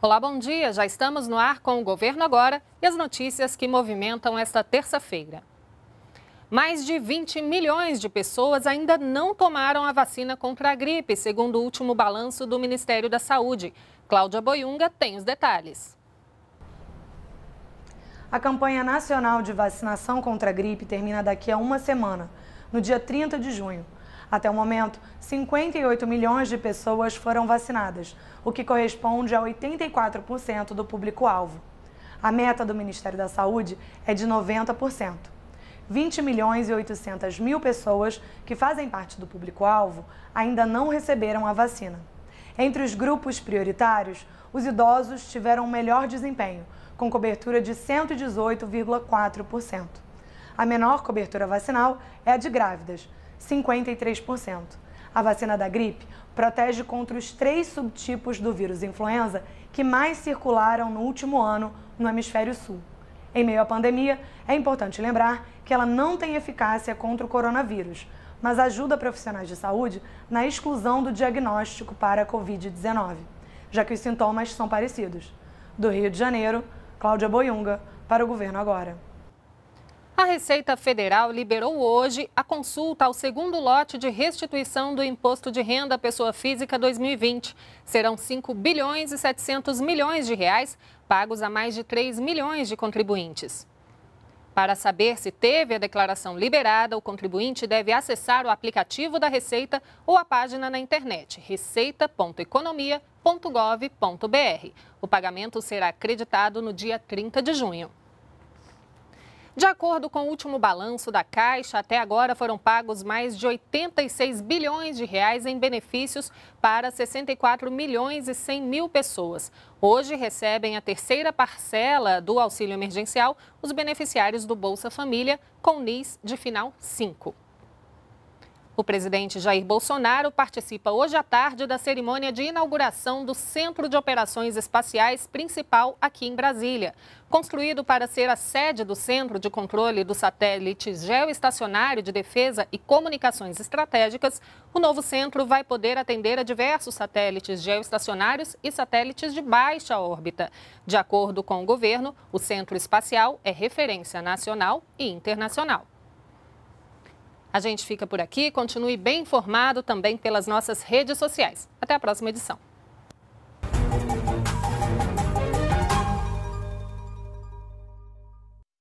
Olá, bom dia. Já estamos no ar com o Governo Agora e as notícias que movimentam esta terça-feira. Mais de 20 milhões de pessoas ainda não tomaram a vacina contra a gripe, segundo o último balanço do Ministério da Saúde. Cláudia Boiunga tem os detalhes. A campanha nacional de vacinação contra a gripe termina daqui a uma semana, no dia 30 de junho. Até o momento, 58 milhões de pessoas foram vacinadas, o que corresponde a 84% do público-alvo. A meta do Ministério da Saúde é de 90%. 20 milhões e 800 mil pessoas que fazem parte do público-alvo ainda não receberam a vacina. Entre os grupos prioritários, os idosos tiveram um melhor desempenho, com cobertura de 118,4%. A menor cobertura vacinal é a de grávidas, 53%. A vacina da gripe protege contra os três subtipos do vírus influenza que mais circularam no último ano no hemisfério sul. Em meio à pandemia, é importante lembrar que ela não tem eficácia contra o coronavírus, mas ajuda profissionais de saúde na exclusão do diagnóstico para a Covid-19, já que os sintomas são parecidos. Do Rio de Janeiro, Cláudia Boiunga, para o Governo Agora. A Receita Federal liberou hoje a consulta ao segundo lote de restituição do Imposto de Renda à Pessoa Física 2020. Serão 5 bilhões e 700 milhões de reais pagos a mais de 3 milhões de contribuintes. Para saber se teve a declaração liberada, o contribuinte deve acessar o aplicativo da Receita ou a página na internet receita.economia.gov.br. O pagamento será acreditado no dia 30 de junho. De acordo com o último balanço da Caixa, até agora foram pagos mais de 86 bilhões de reais em benefícios para 64 milhões e 100 mil pessoas. Hoje recebem a terceira parcela do auxílio emergencial os beneficiários do Bolsa Família com NIS de final 5. O presidente Jair Bolsonaro participa hoje à tarde da cerimônia de inauguração do Centro de Operações Espaciais principal aqui em Brasília. Construído para ser a sede do Centro de Controle do Satélite Geoestacionário de Defesa e Comunicações Estratégicas, o novo centro vai poder atender a diversos satélites geoestacionários e satélites de baixa órbita. De acordo com o governo, o Centro Espacial é referência nacional e internacional. A gente fica por aqui. Continue bem informado também pelas nossas redes sociais. Até a próxima edição.